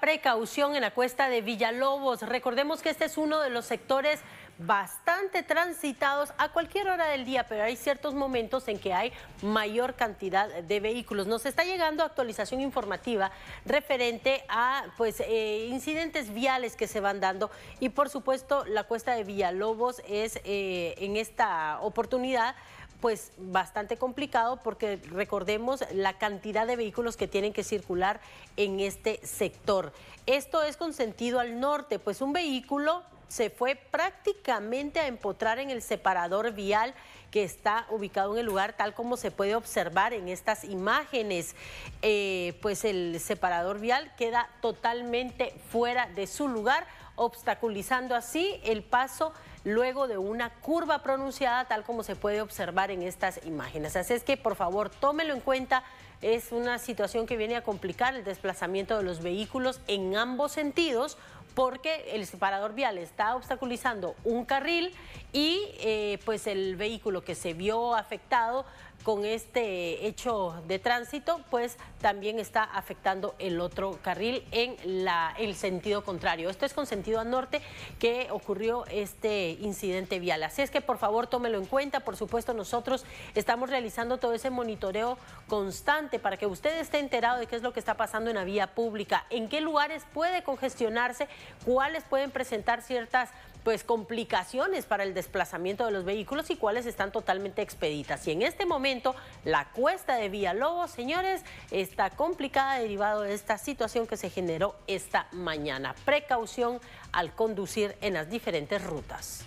precaución en la cuesta de Villalobos. Recordemos que este es uno de los sectores bastante transitados a cualquier hora del día, pero hay ciertos momentos en que hay mayor cantidad de vehículos. Nos está llegando actualización informativa referente a pues eh, incidentes viales que se van dando y por supuesto la cuesta de Villalobos es eh, en esta oportunidad pues bastante complicado porque recordemos la cantidad de vehículos que tienen que circular en este sector. Esto es con sentido al norte, pues un vehículo se fue prácticamente a empotrar en el separador vial que está ubicado en el lugar, tal como se puede observar en estas imágenes. Eh, pues el separador vial queda totalmente fuera de su lugar obstaculizando así el paso luego de una curva pronunciada tal como se puede observar en estas imágenes. Así es que por favor tómelo en cuenta, es una situación que viene a complicar el desplazamiento de los vehículos en ambos sentidos porque el separador vial está obstaculizando un carril y eh, pues el vehículo que se vio afectado con este hecho de tránsito, pues también está afectando el otro carril en la, el sentido contrario. Esto es con sentido a norte que ocurrió este incidente vial. Así es que por favor tómelo en cuenta. Por supuesto, nosotros estamos realizando todo ese monitoreo constante para que usted esté enterado de qué es lo que está pasando en la vía pública, en qué lugares puede congestionarse cuáles pueden presentar ciertas pues complicaciones para el desplazamiento de los vehículos y cuáles están totalmente expeditas. Y en este momento la cuesta de Lobo, señores, está complicada derivado de esta situación que se generó esta mañana. Precaución al conducir en las diferentes rutas.